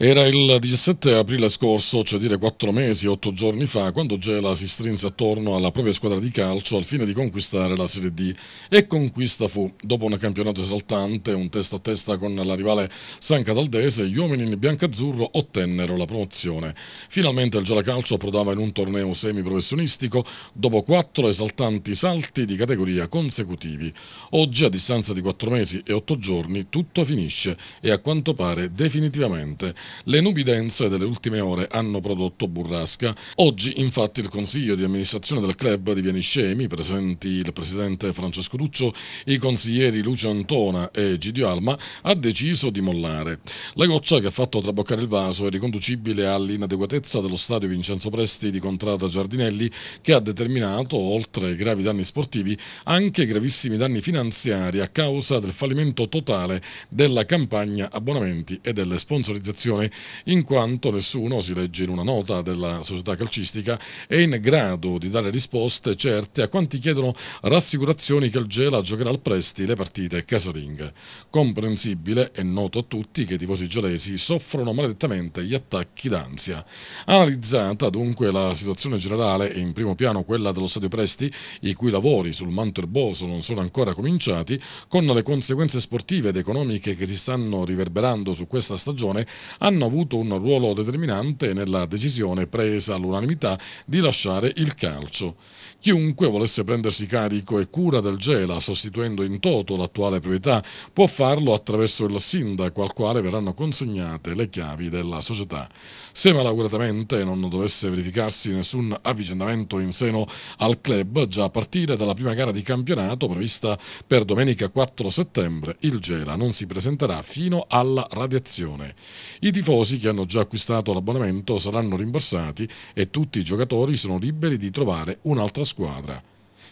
Era il 17 aprile scorso, cioè dire quattro mesi e 8 giorni fa, quando Gela si strinse attorno alla propria squadra di calcio al fine di conquistare la Serie D. E conquista fu. Dopo un campionato esaltante, un testa a testa con la rivale San Cataldese, gli uomini in biancazzurro ottennero la promozione. Finalmente il Gela Calcio approdava in un torneo semiprofessionistico dopo quattro esaltanti salti di categoria consecutivi. Oggi, a distanza di quattro mesi e otto giorni, tutto finisce e a quanto pare definitivamente. Le nubidenze delle ultime ore hanno prodotto burrasca. Oggi infatti il consiglio di amministrazione del club di Vieniscemi, presenti il presidente Francesco Duccio, i consiglieri Lucio Antona e Gidio Alma, ha deciso di mollare. La goccia che ha fatto traboccare il vaso è riconducibile all'inadeguatezza dello stadio Vincenzo Presti di Contrada Giardinelli che ha determinato, oltre ai gravi danni sportivi, anche gravissimi danni finanziari a causa del fallimento totale della campagna abbonamenti e delle sponsorizzazioni situazione in quanto nessuno, si legge in una nota della società calcistica, è in grado di dare risposte certe a quanti chiedono rassicurazioni che il Gela giocherà al Presti le partite casalinghe. Comprensibile e noto a tutti che i tifosi gelesi soffrono maledettamente gli attacchi d'ansia. Analizzata dunque la situazione generale e in primo piano quella dello stadio Presti, i cui lavori sul manto erboso non sono ancora cominciati, con le conseguenze sportive ed economiche che si stanno riverberando su questa stagione, hanno avuto un ruolo determinante nella decisione presa all'unanimità di lasciare il calcio. Chiunque volesse prendersi carico e cura del Gela sostituendo in toto l'attuale proprietà può farlo attraverso il sindaco al quale verranno consegnate le chiavi della società. Se malauguratamente non dovesse verificarsi nessun avvicendamento in seno al club, già a partire dalla prima gara di campionato prevista per domenica 4 settembre, il Gela non si presenterà fino alla radiazione. I tifosi che hanno già acquistato l'abbonamento saranno rimborsati e tutti i giocatori sono liberi di trovare un'altra squadra.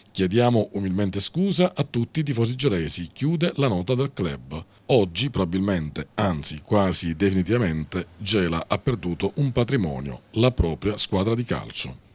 Chiediamo umilmente scusa a tutti i tifosi gelesi, chiude la nota del club. Oggi probabilmente, anzi quasi definitivamente, Gela ha perduto un patrimonio, la propria squadra di calcio.